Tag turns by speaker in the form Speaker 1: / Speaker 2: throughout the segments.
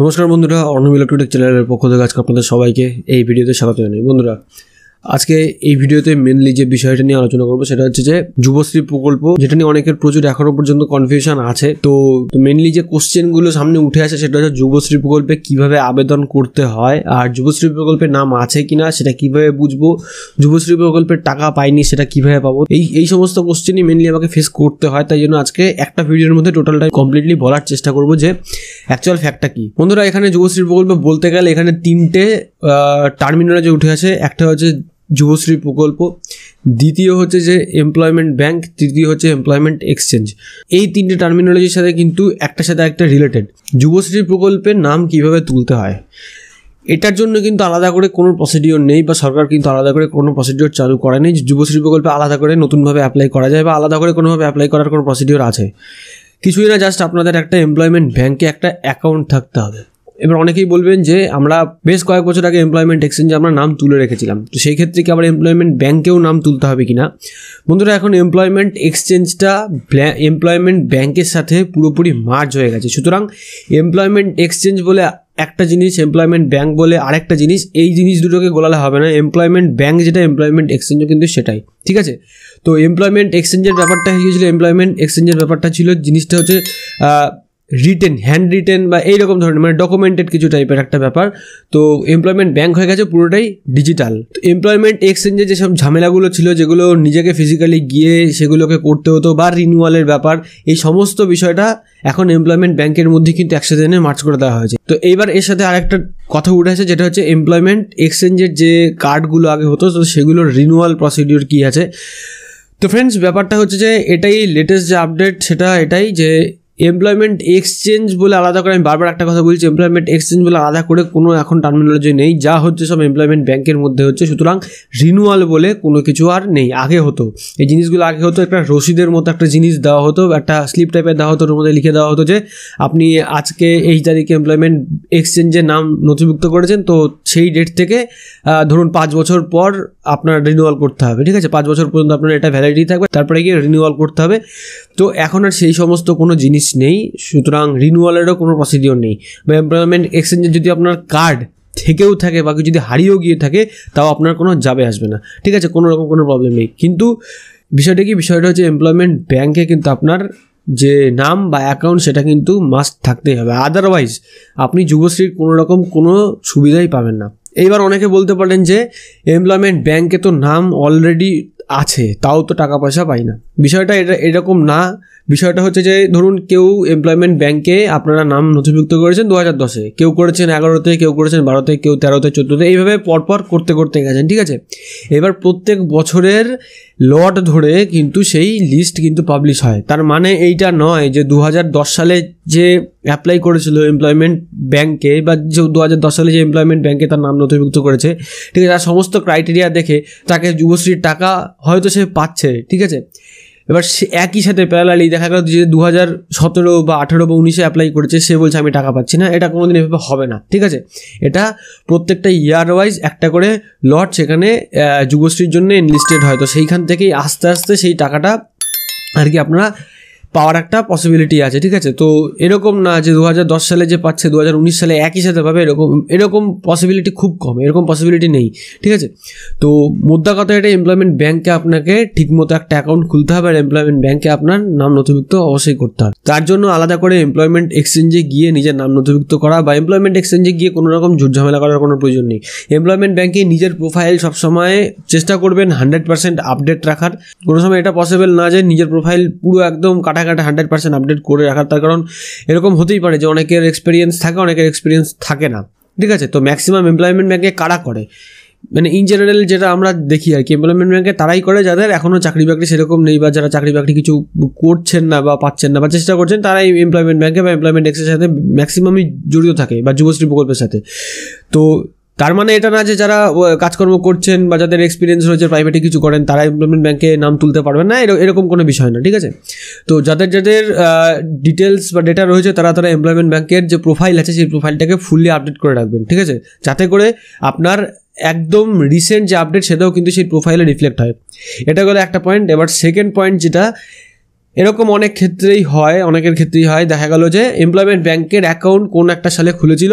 Speaker 1: নমস্কার বন্ধুরা অর্ণব ইলেকট্রনিক চ্যানেলের পক্ষ থেকে আজকে আপনাদের সবাইকে এই ভিডিওতে স্বাগত জানাই বন্ধুরা আজকে এই ভিডিওতে মেনলি যে বিষয়টা নিয়ে আলোচনা করবো সেটা হচ্ছে যে যুবশ্রী প্রকল্প যেটা নিয়ে অনেকের প্রচুর এখনো পর্যন্ত কনফিউশন আছে তো মেনলি যে কোশ্চেনগুলো সামনে উঠে আসে সেটা হচ্ছে যুবশ্রী প্রকল্পে কিভাবে আবেদন করতে হয় আর যুবশ্রী প্রকল্পের নাম আছে কিনা সেটা কিভাবে বুঝবো যুবশ্রী প্রকল্পের টাকা পাইনি সেটা কিভাবে পাবো এই এই সমস্ত কোশ্চেনই মেনলি আমাকে ফেস করতে হয় তাই জন্য আজকে একটা ভিডিওর মধ্যে টোটালটা কমপ্লিটলি বলার চেষ্টা করবো যে অ্যাকচুয়াল ফ্যাক্টটা কি বন্ধুরা এখানে যুবশ্রী প্রকল্প বলতে গেলে এখানে তিনটে টার্মিনোলজি উঠে আছে একটা হচ্ছে যুবশ্রী প্রকল্প দ্বিতীয় হচ্ছে যে এমপ্লয়মেন্ট ব্যাংক তৃতীয় হচ্ছে এমপ্লয়মেন্ট এক্সচেঞ্জ এই তিনটে টার্মিনোলজির সাথে কিন্তু একটা সাথে একটা রিলেটেড যুবশ্রী প্রকল্পের নাম কিভাবে তুলতে হয় এটার জন্য কিন্তু আলাদা করে কোনো প্রসিডিওর নেই বা সরকার কিন্তু আলাদা করে কোনো প্রসিডিওর চালু করে নেই যুবশ্রী প্রকল্পে আলাদা করে নতুনভাবে অ্যাপ্লাই করা যায় বা আলাদা করে কোনোভাবে অ্যাপ্লাই করার কোনো প্রসিডিওর আছে কিছুই না জাস্ট আপনাদের একটা এমপ্লয়মেন্ট ব্যাংকে একটা অ্যাকাউন্ট থাকতে হবে এবার অনেকেই বলবেন যে আমরা বেশ কয়েক বছর আগে এমপ্লয়মেন্ট এক্সচেঞ্জে আমরা নাম তুলে রেখেছিলাম তো সেই ক্ষেত্রে কি আবার এমপ্লয়মেন্ট ব্যাঙ্কেও নাম তুলতে হবে কি না বন্ধুরা এখন এমপ্লয়মেন্ট এক্সচেঞ্জটা এমপ্লয়মেন্ট ব্যাঙ্কের সাথে পুরোপুরি মার্জ হয়ে গেছে সুতরাং এমপ্লয়মেন্ট এক্সচেঞ্জ বলে একটা জিনিস এমপ্লয়মেন্ট ব্যাঙ্ক বলে আরেকটা জিনিস এই জিনিস দুটোকে গোলালে হবে না এমপ্লয়মেন্ট ব্যাঙ্ক যেটা এমপ্লয়মেন্ট এক্সচেঞ্জও কিন্তু সেটাই ঠিক আছে তো এমপ্লয়মেন্ট এক্সচেঞ্জের ব্যাপারটা হয়ে গিয়েছিলো এমপ্লয়মেন্ট এক্সচেঞ্জের ব্যাপারটা ছিল জিনিসটা হচ্ছে রিটেন হ্যান্ড রিটেন বা এইরকম ধরনের মানে ডকুমেন্টেড কিছু টাইপের একটা ব্যাপার তো এমপ্লয়মেন্ট ব্যাংক হয়ে গেছে পুরোটাই ডিজিটাল তো এমপ্লয়মেন্ট এক্সচেঞ্জে যেসব ঝামেলাগুলো ছিল যেগুলো নিজেকে ফিজিক্যালি গিয়ে সেগুলোকে করতে হতো বা রিনিউয়ালের ব্যাপার এই সমস্ত বিষয়টা এখন এমপ্লয়মেন্ট ব্যাংকের মধ্যে কিন্তু একসাথে এনে মার্চ করে দেওয়া হয়েছে তো এইবার এর সাথে আরেকটা কথা উঠেছে যেটা হচ্ছে এমপ্লয়মেন্ট এক্সচেঞ্জের যে কার্ডগুলো আগে হতো তো সেগুলোর রিনিউয়াল প্রসিডিওর কী আছে তো ফ্রেন্ডস ব্যাপারটা হচ্ছে যে এটাই লেটেস্ট যে আপডেট সেটা এটাই যে এমপ্লয়মেন্ট এক্সচেঞ্জ বলে আলাদা করে আমি বারবার একটা কথা বলছি এমপ্লয়মেন্ট এক্সচেঞ্জ বলে আলাদা করে কোনো এখন টার্মিনোলজি নেই যা হচ্ছে সব এমপ্লয়মেন্ট ব্যাংকের মধ্যে হচ্ছে সুতরাং রিনুয়াল বলে কোনো কিছু আর নেই আগে হতো এই জিনিসগুলো আগে হতো একটা রসিদের মতো একটা জিনিস দেওয়া হতো একটা স্লিপ টাইপের দেওয়া হতো ওর মধ্যে লিখে দেওয়া হতো যে আপনি আজকে এই তারিখে এমপ্লয়মেন্ট এক্সচেঞ্জের নাম নথিভুক্ত করেছেন তো সেই ডেট থেকে ধরুন পাঁচ বছর পর আপনার রিনুয়াল করতে হবে ঠিক আছে পাঁচ বছর পর্যন্ত আপনার এটা ভ্যালিডিটি থাকবে তারপরে গিয়ে রিনিউয়াল করতে হবে তো এখন আর সেই সমস্ত কোনো জিনিস নেই সুতরাং রিনুয়ালেরও কোনো প্রসিডিওর নেই বা এমপ্লয়মেন্ট এক্সচেঞ্জের যদি আপনার কার্ড থেকেও থাকে বাকি যদি হারিয়েও গিয়ে থাকে তাও আপনার কোনো যাবে আসবে না ঠিক আছে কোনো রকম কোনো প্রবলেম নেই কিন্তু বিষয়টা কি বিষয়টা হচ্ছে এমপ্লয়মেন্ট ব্যাংকে কিন্তু আপনার যে নাম বা অ্যাকাউন্ট সেটা কিন্তু মাস্ট থাকতেই হবে আদারওয়াইজ আপনি যুবশ্রীর কোনো রকম কোনো সুবিধাই পাবেন না এইবার অনেকে বলতে পারেন যে এমপ্লয়মেন্ট ব্যাংকে তো নাম অলরেডি আছে তাও তো টাকা পয়সা পাই না বিষয়টা এটা এরকম না বিষয়টা হচ্ছে যে ধরুন কেউ এমপ্লয়মেন্ট ব্যাংকে আপনারা নাম নথিভুক্ত করেছেন দু হাজার দশে কেউ করেছেন এগারোতে কেউ করেছেন বারোতে কেউ তেরোতে চোদ্দোতে এইভাবে পরপর করতে করতে গেছেন ঠিক আছে এবার প্রত্যেক বছরের লট ধরে কিন্তু সেই লিস্ট কিন্তু পাবলিশ হয় তার মানে এইটা নয় যে দু সালে যে অ্যাপ্লাই করেছিল এমপ্লয়মেন্ট ব্যাংকে বা যে দু সালে যে এমপ্লয়মেন্ট ব্যাংকে তার নাম নথিভুক্ত করেছে ঠিক আছে তার সমস্ত ক্রাইটেরিয়া দেখে তাকে যুবশ্রীর টাকা হয়তো সে পাচ্ছে ঠিক আছে এবার সে একই সাথে প্যারালালি দেখা গেল যে দু হাজার সতেরো বা আঠেরো বা উনিশে অ্যাপ্লাই করেছে সে বলছে আমি টাকা পাচ্ছি না এটা কোনোদিন এভাবে হবে না ঠিক আছে এটা প্রত্যেকটা ইয়ার ওয়াইজ একটা করে লট সেখানে যুবশ্রীর জন্য এনলিস্টেড হয় তো সেইখান থেকেই আস্তে আস্তে সেই টাকাটা আর কি আপনারা পাওয়ার একটা পসিবিলিটি আছে ঠিক আছে তো এরকম না যে দু সালে যে পাচ্ছে দু সালে একই সাথে পাবে এরকম এরকম পসিবিলিটি খুব কম এরকম পসিবিলিটি নেই ঠিক আছে তো মুদ্রা কথা এটা এমপ্লয়মেন্ট ব্যাঙ্কে আপনাকে ঠিকমতো একটা অ্যাকাউন্ট খুলতে হবে আর এমপ্লয়মেন্ট ব্যাঙ্কে আপনার নাম নথিভুক্ত অবশ্যই করতে হবে তার জন্য আলাদা করে এমপ্লয়মেন্ট এক্সচেঞ্জে গিয়ে নিজের নাম নথিভুক্ত করা বা এমপ্লয়মেন্ট এক্সচেঞ্জে গিয়ে কোনো রকম ঝুট ঝামেলা করার কোনো প্রয়োজন নেই এমপ্লয়মেন্ট ব্যাঙ্কে নিজের প্রোফাইল সবসময় চেষ্টা করবেন হান্ড্রেড পার্সেন্ট আপডেট রাখার কোনো সময় এটা পসিবল না যে নিজের প্রোফাইল পুরো একদম কাটা ডাটাঘাটা হান্ড্রেড পার্সেন্ট আপডেট করে রাখার তার কারণ এরকম হতেই পারে যে অনেকের এক্সপিরিয়েন্স থাকে অনেকের এক্সপিরিয়েন্স থাকে না ঠিক আছে তো ম্যাক্সিমাম এমপ্লয়মেন্ট ব্যাঙ্কে কারা করে মানে ইন জেনারেল যেটা আমরা দেখি আর কি এমপ্লয়মেন্ট ব্যাঙ্কে তারাই করে যাদের এখনও চাকরি বাকরি সেরকম নেই বা যারা চাকরি বাকরি কিছু করছেন না বা পাচ্ছেন না বা চেষ্টা করছেন তারাই এমপ্লয়মেন্ট ব্যাঙ্কে বা এমপ্লয়মেন্ট এক্সের সাথে ম্যাক্সিমামই জড়িত থাকে বা যুবশ্রী প্রকল্পের সাথে তো তার মানে এটা না যে যারা কাজকর্ম করছেন বা যাদের এক্সপিরিয়েন্স রয়েছে প্রাইভেটে কিছু করেন তারা এমপ্লয়মেন্ট ব্যাঙ্কে নাম তুলতে পারবেন না এরকম কোনো বিষয় না ঠিক আছে তো যাদের যাদের ডিটেলস বা ডেটা রয়েছে তারা তারা এমপ্লয়মেন্ট ব্যাঙ্কের যে প্রোফাইল আছে সেই প্রোফাইলটাকে ফুললি আপডেট করে রাখবেন ঠিক আছে যাতে করে আপনার একদম রিসেন্ট যে আপডেট সেটাও কিন্তু সেই প্রোফাইলে রিফ্লেক্ট হয় এটা গেলো একটা পয়েন্ট এবার সেকেন্ড পয়েন্ট যেটা এরকম অনেক ক্ষেত্রেই হয় অনেকের ক্ষেত্রেই হয় দেখা গেলো যে এমপ্লয়মেন্ট ব্যাংকের অ্যাকাউন্ট কোন একটা সালে খুলেছিল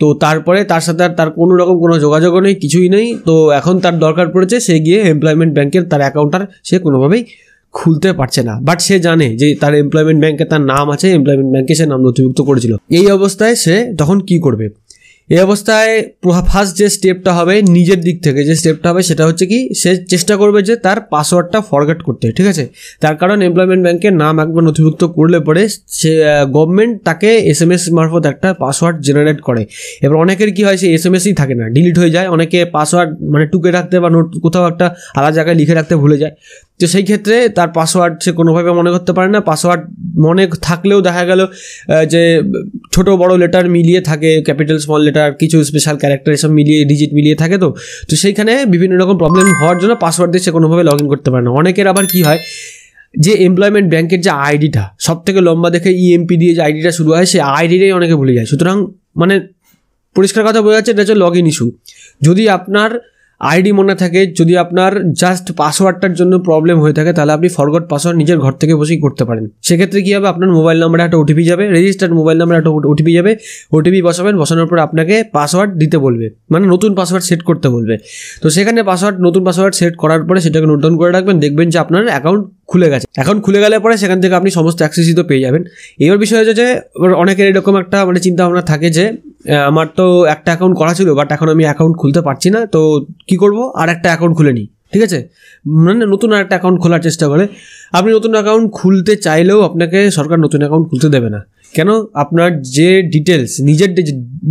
Speaker 1: তো তারপরে তার সাথে আর তার কোনো রকম কোনো যোগাযোগও নেই কিছুই নেই তো এখন তার দরকার পড়েছে সে গিয়ে এমপ্লয়মেন্ট ব্যাংকের তার অ্যাকাউন্ট আর সে কোনোভাবেই খুলতে পারছে না বাট সে জানে যে তার এমপ্লয়মেন্ট ব্যাংকে তার নাম আছে এমপ্লয়মেন্ট ব্যাংকে সে নাম নথিভুক্ত করেছিল এই অবস্থায় সে তখন কি করবে এই অবস্থায় ফার্স্ট যে স্টেপটা হবে নিজের দিক থেকে যে স্টেপটা হবে সেটা হচ্ছে কি সে চেষ্টা করবে যে তার পাসওয়ার্ডটা ফরগেট করতে ঠিক আছে তার কারণ এমপ্লয়মেন্ট ব্যাঙ্কের নাম একবার নথিভুক্ত করলে পরে সে গভর্নমেন্ট তাকে এস এম এস মারফত একটা পাসওয়ার্ড জেনারেট করে এবার অনেকের কি হয় সে এস এম এসই থাকে না ডিলিট হয়ে যায় অনেকে পাসওয়ার্ড মানে টুকে রাখতে বা নোট কোথাও একটা আলাদা জায়গায় লিখে রাখতে ভুলে যায় তো সেই ক্ষেত্রে তার পাসওয়ার্ড সে কোনোভাবে মনে করতে পারে না পাসওয়ার্ড মনে থাকলেও দেখা গেল যে ছোট বড় লেটার মিলিয়ে থাকে ক্যাপিটাল স্মল লেটার কিছু স্পেশাল ক্যারেক্টার এসব মিলিয়ে ডিজিট মিলিয়ে থাকে তো তো সেইখানে বিভিন্ন রকম প্রবলেম হওয়ার জন্য পাসওয়ার্ড দিয়ে সে কোনোভাবে লগ ইন করতে পারে না অনেকের আবার কি হয় যে এমপ্লয়মেন্ট ব্যাংকের যে আইডিটা সব থেকে লম্বা দেখে ইএমপি e দিয়ে যে আইডিটা শুরু হয় সেই আইডিটাই অনেকে ভুলে যায় সুতরাং মানে পরিষ্কার কথা বোঝা যাচ্ছে এটা হচ্ছে লগ ইন ইস্যু যদি আপনার আইডি মনে থাকে যদি আপনার জাস্ট পাসওয়ার্ডটার জন্য প্রবলেম হয়ে থাকে তাহলে আপনি ফরগট পাসওয়ার্ড নিজের ঘর থেকে বসেই করতে পারেন সেক্ষেত্রে কী হবে আপনার মোবাইল নাম্বারে একটা ওটিপি যাবে রেজিস্টার্ড মোবাইল নাম্বারে একটা ওটিপি যাবে ওটিপি বসাবেন বসানোর পর আপনাকে পাসওয়ার্ড দিতে বলবে মানে নতুন পাসওয়ার্ড সেট করতে বলবে তো সেখানে পাসওয়ার্ড নতুন পাসওয়ার্ড সেট করার পরে সেটাকে নোট ডাউন করে রাখবেন দেখবেন যে আপনার অ্যাকাউন্ট খুলে গেছে এখন খুলে গেলে পরে সেখান থেকে আপনি সমস্ত অ্যাক্সেসই তো পেয়ে যাবেন এবার বিষয় হচ্ছে যে অনেকের এরকম একটা মানে চিন্তাভাবনা থাকে যে আমার তো একটা অ্যাকাউন্ট করা ছিল বাট এখন আমি অ্যাকাউন্ট খুলতে পারছি না তো কি করব আর একটা অ্যাকাউন্ট খুলে নিই ঠিক আছে মানে নতুন আর একটা অ্যাকাউন্ট খোলার চেষ্টা করে আপনি নতুন অ্যাকাউন্ট খুলতে চাইলেও আপনাকে সরকার নতুন অ্যাকাউন্ট খুলতে দেবে না কেন আপনার যে ডিটেলস নিজের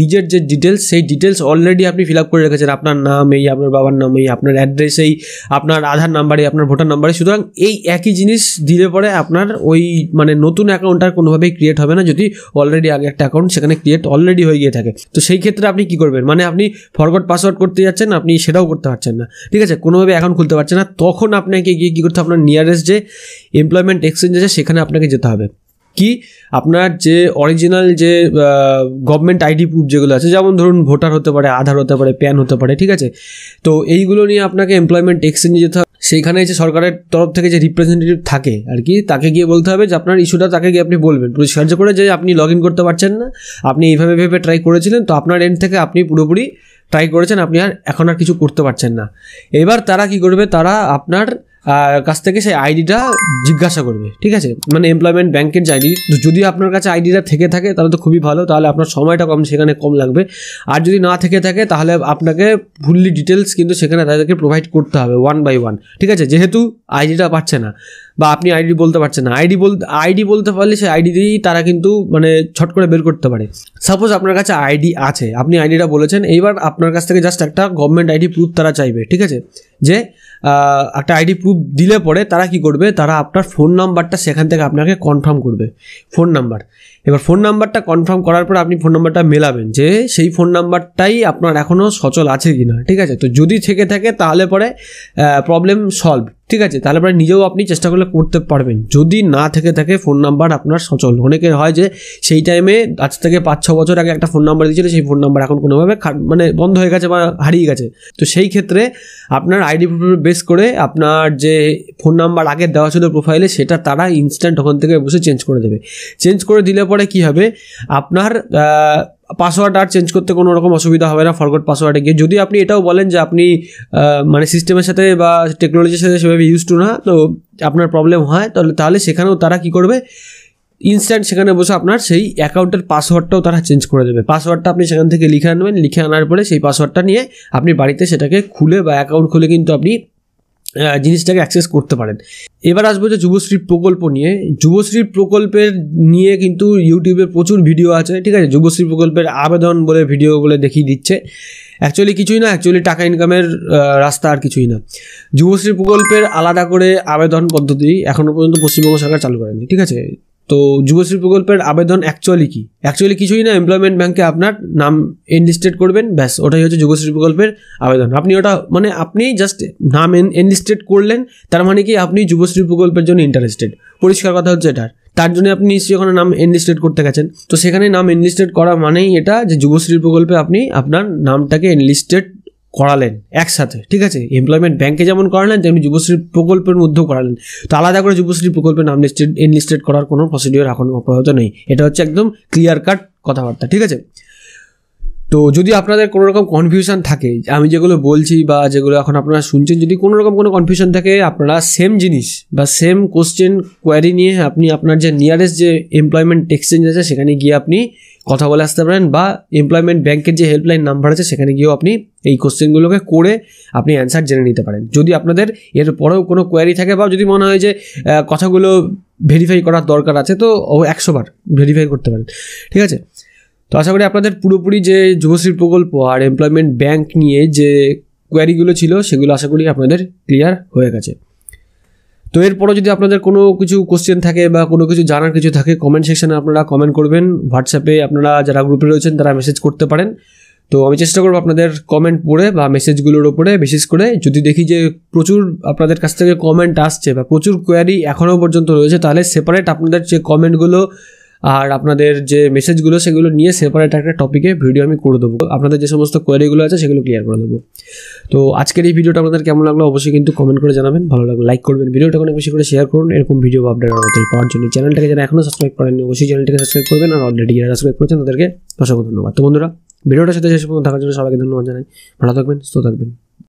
Speaker 1: নিজের যে ডিটেলস সেই ডিটেলস অলরেডি আপনি ফিল আপ করে রেখেছেন আপনার নাম এই আপনার বাবার নাম এই আপনার অ্যাড্রেস এই আপনার আধার নাম্বারে আপনার ভোটার নাম্বারে সুতরাং এই একই জিনিস দিলে পরে আপনার ওই মানে নতুন অ্যাকাউন্টটা আর কোনোভাবেই ক্রিয়েট হবে না যদি অলরেডি আগে একটা অ্যাকাউন্ট সেখানে ক্রিয়েট অলরেডি হয়ে গিয়ে থাকে তো সেই ক্ষেত্রে আপনি কী করবেন মানে আপনি ফরওয়ার্ড পাসওয়ার্ড করতে যাচ্ছেন আপনি সেটাও করতে পারছেন না ঠিক আছে কোনোভাবে অ্যাকাউন্ট খুলতে পারছেন না তখন আপনাকে গিয়ে কী করতে আপনার নিয়ারেস্ট যে এমপ্লয়মেন্ট এক্সচেঞ্জ আছে সেখানে আপনাকে যেতে হবে কি আপনার যে অরিজিনাল যে গভর্নমেন্ট আইডি প্রুফ যেগুলো আছে যেমন ধরুন ভোটার হতে পারে আধার হতে পারে প্যান হতে পারে ঠিক আছে তো এইগুলো নিয়ে আপনাকে এমপ্লয়মেন্ট এক্সচেঞ্জে যেতে হবে সেইখানে যে সরকারের তরফ থেকে যে রিপ্রেজেন্টেটিভ থাকে আর কি তাকে গিয়ে বলতে হবে যে আপনার ইস্যুটা তাকে গিয়ে আপনি বলবেন পরিষ্কার করে যে আপনি লগ ইন করতে পারছেন না আপনি এইভাবে ভেবে ট্রাই করেছিলেন তো আপনার এন্ড থেকে আপনি পুরোপুরি ট্রাই করেছেন আপনি আর এখন আর কিছু করতে পারছেন না এবার তারা কি করবে তারা আপনার কাছ থেকে সেই আইডিটা জিজ্ঞাসা করবে ঠিক আছে মানে এমপ্লয়মেন্ট ব্যাংকের আইডি যদি আপনার কাছে আইডিটা থেকে থাকে তাহলে তো খুবই ভালো তাহলে আপনার সময়টা কম সেখানে কম লাগবে আর যদি না থেকে থাকে তাহলে আপনাকে ফুললি ডিটেলস কিন্তু সেখানে তাদেরকে প্রোভাইড করতে হবে ওয়ান বাই ওয়ান ঠিক আছে যেহেতু আইডিটা পাচ্ছে না বা আপনি আইডি বলতে পারছেন না আইডি বলতে আইডি বলতে পারলে সেই আইডি দিয়েই তারা কিন্তু মানে ছট করে বের করতে পারে সাপোজ আপনার কাছে আইডি আছে আপনি আইডিটা বলেছেন এইবার আপনার কাছ থেকে জাস্ট একটা গভর্নমেন্ট আইডি প্রুফ তারা চাইবে ঠিক আছে যে একটা আইডি প্রুফ দিলে পরে তারা কি করবে তারা আপনার ফোন নাম্বারটা সেখান থেকে আপনাকে কনফার্ম করবে ফোন নাম্বার এবার ফোন নাম্বারটা কনফার্ম করার পর আপনি ফোন নাম্বারটা মেলাবেন যে সেই ফোন নাম্বারটাই আপনার এখনও সচল আছে কি না ঠিক আছে তো যদি থেকে থাকে তাহলে পরে প্রবলেম সলভ ঠিক আছে তাহলে পরে নিজেও আপনি চেষ্টা করলে করতে পারবেন যদি না থেকে থাকে ফোন নাম্বার আপনার সচল অনেকে হয় যে সেই টাইমে আজ থেকে পাঁচ ছ বছর আগে একটা ফোন নাম্বার দিয়েছিল সেই ফোন নাম্বার এখন কোনোভাবে মানে বন্ধ হয়ে গেছে বা হারিয়ে গেছে তো সেই ক্ষেত্রে আপনার আইডি প্রুফের বেস করে আপনার যে ফোন নাম্বার আগে দেওয়া ছিল প্রোফাইলে সেটা তারা ইনস্ট্যান্ট ওখান থেকে বসে চেঞ্জ করে দেবে চেঞ্জ করে দিলে পরে কি হবে আপনার পাসওয়ার্ড আর চেঞ্জ করতে কোনো রকম অসুবিধা হবে না ফরগট পাসওয়ার্ডে গিয়ে যদি আপনি এটাও বলেন যে আপনি মানে সিস্টেমের সাথে বা টেকনোলজির সাথে সেভাবে ইউজ টু না তো আপনার প্রবলেম হয় তাহলে তাহলে সেখানেও তারা কি করবে ইনস্ট্যান্ট সেখানে বসে আপনার সেই অ্যাকাউন্টের পাসওয়ার্ডটাও তারা চেঞ্জ করে দেবে পাসওয়ার্ডটা আপনি সেখান থেকে লিখে আনবেন লিখে আনার পরে সেই পাসওয়ার্ডটা নিয়ে আপনি বাড়িতে সেটাকে খুলে বা অ্যাকাউন্ট খুলে কিন্তু আপনি জিনিসটাকে অ্যাক্সেস করতে পারেন এবার আসবো যে যুবশ্রী প্রকল্প নিয়ে যুবশ্রী প্রকল্পের নিয়ে কিন্তু ইউটিউবে প্রচুর ভিডিও আছে ঠিক আছে যুবশ্রী প্রকল্পের আবেদন বলে ভিডিও বলে দেখিয়ে দিচ্ছে অ্যাকচুয়ালি কিছুই না অ্যাকচুয়ালি টাকা ইনকামের রাস্তা আর কিছুই না যুবশ্রী প্রকল্পের আলাদা করে আবেদন পদ্ধতি এখনও পর্যন্ত পশ্চিমবঙ্গ সরকার চালু করেনি ঠিক আছে তো যুবশ্রী প্রকল্পের আবেদন অ্যাকচুয়ালি কি অ্যাকচুয়ালি কিছুই না এমপ্লয়মেন্ট ব্যাংকে আপনার নাম এনলিস্টেড করবেন ব্যাস ওটাই হচ্ছে যুবশ্রী প্রকল্পের আবেদন আপনি ওটা মানে আপনি জাস্ট নাম এনলিস্টেড করলেন তার মানে কি আপনি যুবশ্রী প্রকল্পের জন্য ইন্টারেস্টেড পরিষ্কার কথা হচ্ছে এটার তার জন্য আপনি নিশ্চয়ই ওখানে নাম এনলিস্টেড করতে গেছেন তো সেখানে নাম এনলিস্টেড করা মানেই এটা যে যুবশ্রী প্রকল্পে আপনি আপনার নামটাকে এনলিস্টেড করালেন একসাথে ঠিক আছে এমপ্লয়মেন্ট ব্যাঙ্কে যেমন করালেন তেমনি যুবশ্রী প্রকল্পের মধ্যেও করালেন তো আলাদা করে যুবশ্রী প্রকল্পে নাম লিস্টেড এনলিস্টেড করার কোনো প্রসিডিওর এখন অব্যাহত নেই এটা হচ্ছে একদম ক্লিয়ার কাট কথাবার্তা ঠিক আছে তো যদি আপনাদের কোনো রকম কনফিউশন থাকে আমি যেগুলো বলছি বা যেগুলো এখন আপনারা শুনছেন যদি কোনো রকম কোনো কনফিউশন থাকে আপনারা সেম জিনিস বা সেম কোশ্চেন কোয়ারি নিয়ে আপনি আপনার যে নিয়ারেস্ট যে এমপ্লয়মেন্ট এক্সচেঞ্জ আছে সেখানে গিয়ে আপনি কথা বলে আসতে পারেন বা এমপ্লয়মেন্ট ব্যাংকের যে হেল্পলাইন নাম্বার আছে সেখানে গিয়েও আপনি এই কোশ্চেনগুলোকে করে আপনি অ্যান্সার জেনে নিতে পারেন যদি আপনাদের এর পরেও কোনো কোয়ারি থাকে বা যদি মনে হয় যে কথাগুলো ভেরিফাই করার দরকার আছে তো একশোবার ভেরিফাই করতে পারেন ঠিক আছে তো আশা করি আপনাদের পুরোপুরি যে যুবশ্রী প্রকল্প আর এমপ্লয়মেন্ট ব্যাংক নিয়ে যে কোয়ারিগুলো ছিল সেগুলো আশা করি আপনাদের ক্লিয়ার হয়ে গেছে তো এরপরও যদি আপনাদের কোনো কিছু কোশ্চেন থাকে বা কোনো কিছু জানার কিছু থাকে কমেন্ট সেকশানে আপনারা কমেন্ট করবেন হোয়াটসঅ্যাপে আপনারা যারা গ্রুপে রয়েছেন তারা মেসেজ করতে পারেন তো আমি চেষ্টা করবো আপনাদের কমেন্ট পড়ে বা মেসেজগুলোর ওপরে বিশেষ করে যদি দেখি যে প্রচুর আপনাদের কাছ থেকে কমেন্ট আসছে বা প্রচুর কোয়ারি এখনও পর্যন্ত রয়েছে তাহলে সেপারেট আপনাদের যে কমেন্টগুলো আর আপনাদের যে মেসেজগুলো সেগুলো নিয়ে সেপারেট একটা টপিকে ভিডিও আমি করে দেবো আপনাদের যে সমস্ত কোয়ারিগুলো আছে সেগুলো ক্লিয়ার করে দেবো তো আজকের এই ভিডিওটা আপনাদের কেমন লাগলো অবশ্যই কিন্তু কমেন্ট করে জানাবেন ভালো লাগলো লাইক করবেন ভিডিওটা অনেক বেশি করে শেয়ার করুন এরকম ভিডিও আপডেট আমাদের পাওয়ার জন্য চ্যানেলটাকে যারা এখনও সাবস্ক্রাইব করেননি অবশ্যই চ্যানেলটাকে সাবস্ক্রাইব করবেন আর অলরেডি যারা সাবস্ক্রাইব করছেন তাদেরকে অসংখ্য ধন্যবাদ তো বন্ধুরা ভিডিওটার সাথে শেষ পর্যন্ত থাকার জন্য সবাইকে ধন্যবাদ জানাই ভালো থাকবেন সুস্থ থাকবেন